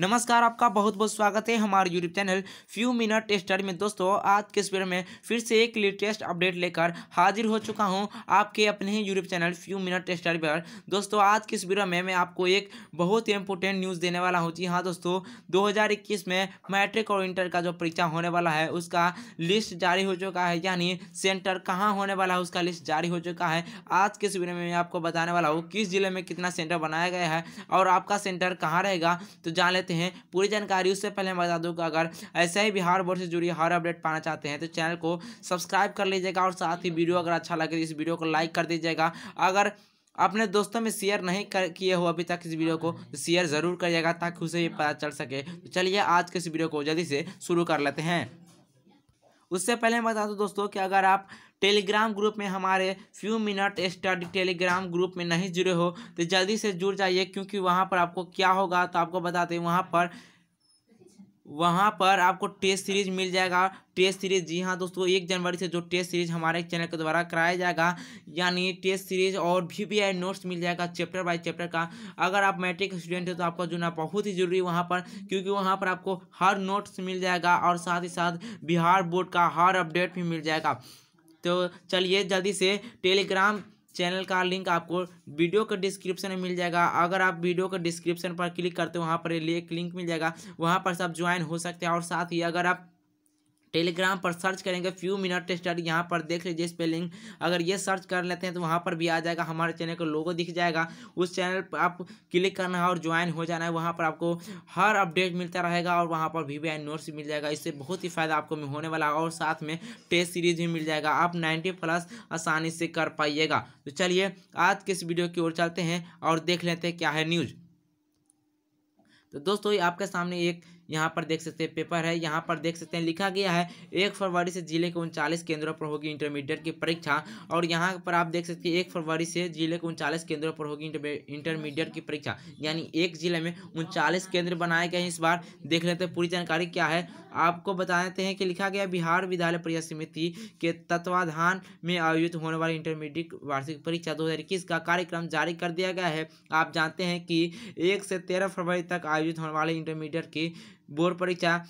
नमस्कार आपका बहुत बहुत स्वागत है हमारे YouTube channel Few Minute Tester में दोस्तों आज के इस वीडियो में फिर से एक लेटेस्ट अपडेट लेकर हाजिर हो चुका हूं आपके अपने ही YouTube channel Few Minute Tester पर दोस्तों आज के इस वीडियो में मैं आपको एक बहुत ही इंपॉर्टेंट न्यूज़ देने वाला हूँ जी हाँ दोस्तों दो में मैट्रिक और इंटर का जो परीक्षा होने वाला है उसका लिस्ट जारी हो चुका है यानी सेंटर कहाँ होने वाला है उसका लिस्ट जारी हो चुका है आज के इस वीडियो में मैं आपको बताने वाला हूँ किस जिले में कितना सेंटर बनाया गया है और आपका सेंटर कहाँ रहेगा तो जान देते हैं पूरी जानकारी उससे पहले मैं बता दूँ कि अगर ऐसे ही बिहार बोर्ड से जुड़ी हर अपडेट पाना चाहते हैं तो चैनल को सब्सक्राइब कर लीजिएगा और साथ ही वीडियो अगर अच्छा लगे तो इस वीडियो को लाइक कर दीजिएगा अगर अपने दोस्तों में शेयर नहीं कर किए हो अभी तक इस वीडियो को तो शेयर ज़रूर करिएगा ताकि उसे ये पता चल सके तो चलिए आज के इस वीडियो को जल्दी से शुरू कर लेते हैं उससे पहले मैं बता दूँ दोस्तों कि अगर आप टेलीग्राम ग्रुप में हमारे Few Minute Study Telegram group में नहीं जुड़े हो तो जल्दी से जुड़ जाइए क्योंकि वहाँ पर आपको क्या होगा तो आपको बताते हैं वहाँ पर वहाँ पर आपको टेस्ट सीरीज मिल जाएगा टेस्ट सीरीज जी हाँ दोस्तों एक जनवरी से जो टेस्ट सीरीज हमारे चैनल के द्वारा कराया जाएगा यानी टेस्ट सीरीज और वी वी आई नोट्स मिल जाएगा चैप्टर बाय चैप्टर का अगर आप मैट्रिक स्टूडेंट हैं तो आपका जुड़ना बहुत ही जरूरी वहाँ पर क्योंकि वहाँ पर आपको हर नोट्स मिल जाएगा और साथ ही साथ बिहार बोर्ड का हर अपडेट भी मिल जाएगा तो चलिए जल्दी से टेलीग्राम चैनल का लिंक आपको वीडियो के डिस्क्रिप्शन में मिल जाएगा अगर आप वीडियो के डिस्क्रिप्शन पर क्लिक करते हो वहाँ पर एक लिंक मिल जाएगा वहाँ पर सब ज्वाइन हो सकते हैं और साथ ही अगर आप टेलीग्राम पर सर्च करेंगे फ्यू मिनट टेस्टर यहाँ पर देख लीजिए स्पेलिंग अगर ये सर्च कर लेते हैं तो वहाँ पर भी आ जाएगा हमारे चैनल का लोगो दिख जाएगा उस चैनल पर आप क्लिक करना है और ज्वाइन हो जाना है वहाँ पर आपको हर अपडेट मिलता रहेगा और वहाँ पर वी वी नोट्स मिल जाएगा इससे बहुत ही फायदा आपको होने वाला है और साथ में टेस्ट सीरीज भी मिल जाएगा आप नाइन्टी प्लस आसानी से कर पाइएगा तो चलिए आज के इस वीडियो की ओर चलते हैं और देख लेते हैं क्या है न्यूज़ तो दोस्तों आपके सामने एक यहाँ पर देख सकते हैं पेपर है यहाँ पर देख सकते हैं लिखा गया है एक फरवरी से जिले के उनचालीस केंद्रों पर होगी इंटरमीडिएट की परीक्षा और यहाँ पर आप देख सकते हैं एक फरवरी से जिले के उनचालीस केंद्रों पर होगी इंटरमीडिएट की परीक्षा यानी एक जिले में उनचालीस केंद्र बनाए गए हैं इस बार देख लेते हैं पूरी जानकारी क्या है आपको बता देते हैं कि लिखा गया बिहार विद्यालय परीक्षा समिति के तत्वाधान में आयोजित होने वाली इंटरमीडिएट वार्षिक परीक्षा दो का कार्यक्रम जारी कर दिया गया है आप जानते हैं कि एक से तेरह फरवरी तक आयोजित होने वाले इंटरमीडिएट की बोर्ड परीक्षा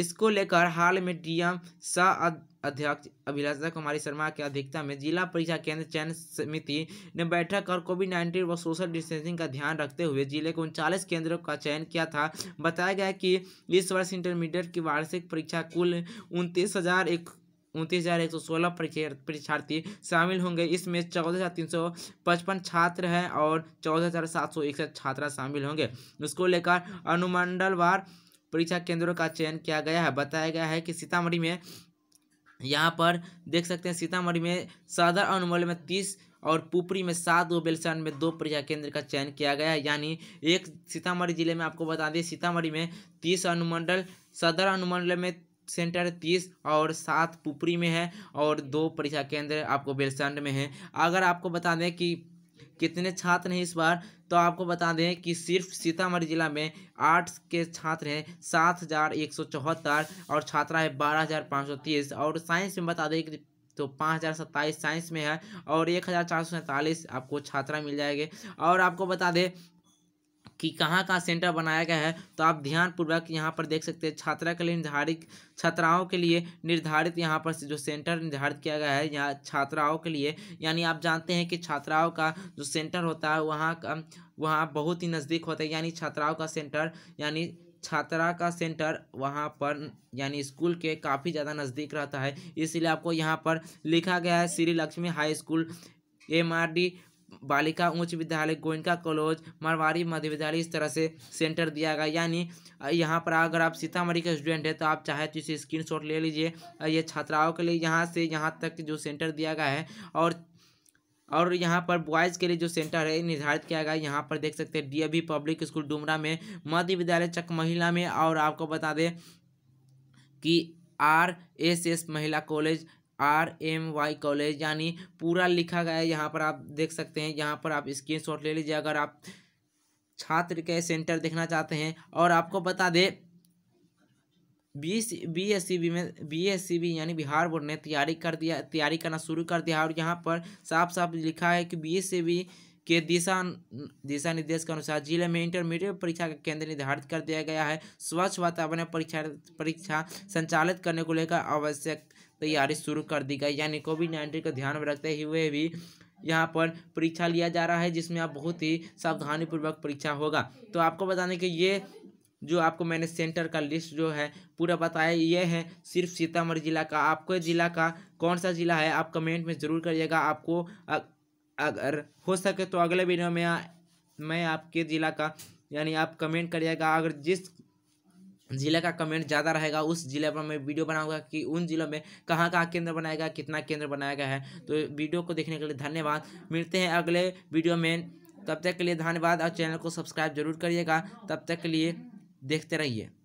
इसको लेकर हाल में डीएम सह अध्यक्ष अभिलाषा कुमारी शर्मा की अध्यक्षता में जिला परीक्षा केंद्र चयन समिति ने बैठक कर कोविड नाइन्टीन व सोशल डिस्टेंसिंग का ध्यान रखते हुए जिले के उनचालीस केंद्रों का चयन किया था बताया गया कि इस वर्ष इंटरमीडिएट की वार्षिक परीक्षा कुल उनतीस हजार एक उनतीस हज़ार एक सौ सोलह परीक्षार्थी शामिल होंगे इसमें चौदह हज़ार तीन सौ पचपन छात्र हैं और चौदह हज़ार सात सौ इकसठ छात्रा शामिल होंगे उसको लेकर अनुमंडलवार परीक्षा केंद्रों का चयन किया गया है बताया गया है कि सीतामढ़ी में यहाँ पर देख सकते हैं सीतामढ़ी में सदर अनुमल में तीस और पुपरी में सात व बेलसन में दो परीक्षा केंद्र का चयन किया गया है यानी एक सीतामढ़ी जिले में आपको बता दें सीतामढ़ी में तीस अनुमंडल सदर अनुमंडल में सेंटर तीस और सात पुपरी में है और दो परीक्षा केंद्र आपको बेलसंड में है अगर आपको बता दें कि कितने छात्र हैं इस बार तो आपको बता दें कि सिर्फ सीतामढ़ी जिला में आर्ट्स के छात्र हैं सात हज़ार एक सौ चौहत्तर और छात्रा है बारह हज़ार पाँच सौ तीस और साइंस में बता दें कि तो पाँच हज़ार सत्ताईस साइंस में है और एक हज़ार चार सौ सैंतालीस आपको छात्रा मिल जाएगी और आपको बता दें कि कहाँ कहाँ सेंटर बनाया गया है तो आप ध्यानपूर्वक यहाँ पर देख सकते हैं छात्रा के लिए निर्धारित छात्राओं के लिए निर्धारित यहाँ पर जो सेंटर निर्धारित किया गया है यहाँ छात्राओं के लिए यानी आप जानते हैं कि छात्राओं का जो सेंटर होता है वहाँ का वहाँ बहुत ही नज़दीक होता है यानी छात्राओं का सेंटर यानी छात्रा का सेंटर वहाँ पर यानी स्कूल के काफ़ी ज़्यादा नज़दीक रहता है इसलिए आपको यहाँ पर लिखा गया है Shri Lakshmi high school M R D बालिका उच्च विद्यालय गोइनका कॉलेज मारवाड़ी मध्य विद्यालय इस तरह से सेंटर दिया गया यानी यहाँ पर अगर आप सीतामढ़ी के स्टूडेंट हैं तो आप चाहे तो इसे स्क्रीन ले लीजिए ये छात्राओं के लिए यहाँ से यहाँ तक जो सेंटर दिया गया है और और यहाँ पर बॉयज़ के लिए जो सेंटर है निर्धारित किया गया यहाँ पर देख सकते हैं डीएवी पब्लिक स्कूल डुमरा में मध्य विद्यालय चक महिला में और आपको बता दें कि आर एस एस महिला college R M Y college यानी पूरा लिखा गया है यहाँ पर आप देख सकते हैं यहाँ पर आप स्क्रीन शॉट ले लीजिए अगर आप छात्र के सेंटर देखना चाहते हैं और आपको बता दें B B S C B में बी एस सी बी यानी बिहार बोर्ड ने तैयारी कर दिया तैयारी करना शुरू कर दिया और यहाँ पर साफ साफ लिखा है कि बी एस सी बी के दिशा दिशा निर्देश के अनुसार जिले में इंटरमीडिएट परीक्षा का केंद्र निर्धारित कर दिया गया है स्वच्छ वातावरण परीक्षा परीक्षा संचालित करने को लेकर आवश्यक तैयारी शुरू कर दी गई यानी कोविड नाइन्टीन का ध्यान में रखते हुए भी यहाँ पर परीक्षा लिया जा रहा है जिसमें आप बहुत ही सावधानीपूर्वक परीक्षा होगा तो आपको बताने कि ये जो आपको मैंने सेंटर का लिस्ट जो है पूरा बताया ये है सिर्फ सीतामढ़ी ज़िला का आपको ज़िला का कौन सा ज़िला है आप कमेंट में ज़रूर करिएगा आपको अगर हो सके तो अगले वीडियो में मैं आपके ज़िला का यानी आप कमेंट करिएगा अगर जिस जिले का कमेंट ज़्यादा रहेगा उस जिले पर मैं वीडियो बनाऊंगा कि उन जिलों में कहाँ कहाँ केंद्र बनाया गया कितना केंद्र बनाया गया है तो वीडियो को देखने के लिए धन्यवाद मिलते हैं अगले वीडियो में तब तक के लिए धन्यवाद और चैनल को सब्सक्राइब जरूर करिएगा तब तक के लिए देखते रहिए